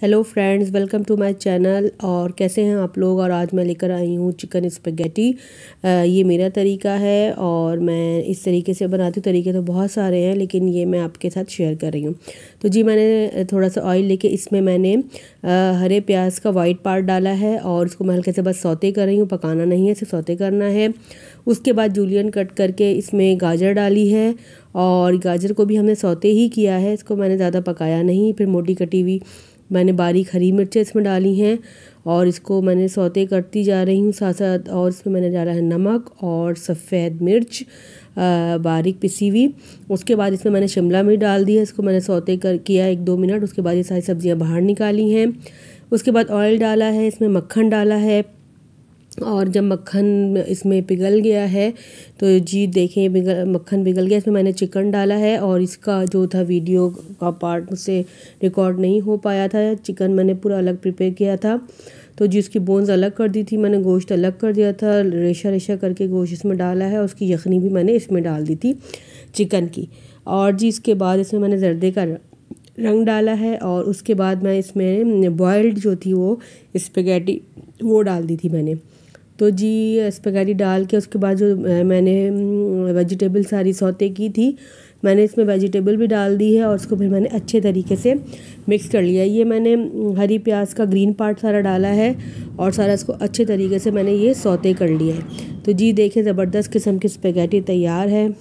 hello friends welcome to my channel और कैसे हैं आप लोग और आज मैं लेकर आई हूँ चिकन स्पेगेटी ये मेरा तरीका है और मैं इस तरीके से बनाती हूँ तरीके तो बहुत सारे हैं लेकिन ये मैं आपके साथ शेयर कर रही हूँ तो जी मैंने थोड़ा सा ऑयल लेके इसमें मैंने आ, हरे प्याज का वाइट पार्ट डाला है और उसको मैं हल्के से बस सौते कर रही हूँ पकाना नहीं है सिर्फ सौते करना है उसके बाद जूलियन कट करके इसमें गाजर डाली है और गाजर को भी हमने सौते ही किया है इसको मैंने ज़्यादा पकाया नहीं फिर मोटी कटी हुई मैंने बारीक हरी मिर्चें इसमें डाली हैं और इसको मैंने सौते करती जा रही हूँ साथ साथ और इसमें मैंने डाला है नमक और सफ़ेद मिर्च बारीक पिसी हुई उसके बाद इसमें मैंने शिमला मिर्च डाल दी है इसको मैंने सौते कर किया एक दो मिनट उसके बाद ये सारी सब्ज़ियाँ बाहर निकाली हैं उसके बाद ऑयल डाला है इसमें मक्खन डाला है और जब मक्खन इसमें पिघल गया है तो जी देखें पिघल मक्खन पिघल गया इसमें मैंने चिकन डाला है और इसका जो था वीडियो का पार्ट से रिकॉर्ड नहीं हो पाया था चिकन मैंने पूरा अलग प्रिपेयर किया था तो जी उसकी बोन्स अलग कर दी थी मैंने गोश्त अलग कर दिया था रेशा रेशा करके गोश्त इसमें डाला है उसकी यखनी भी मैंने इसमें डाल दी थी चिकन की और जी इसके बाद इसमें मैंने जर्दे का रंग डाला है और उसके बाद मैं इसमें बॉयल्ड जो थी वो स्पेगेटी वो डाल दी थी मैंने तो जी स्पेगेटी डाल के उसके बाद जो मैंने वेजिटेबल सारी सौते की थी मैंने इसमें वेजिटेबल भी डाल दी है और उसको फिर मैंने अच्छे तरीके से मिक्स कर लिया ये मैंने हरी प्याज का ग्रीन पार्ट सारा डाला है और सारा इसको अच्छे तरीके से मैंने ये सौते कर लिया है तो जी देखें ज़बरदस्त किस्म की स्पेगेटी तैयार है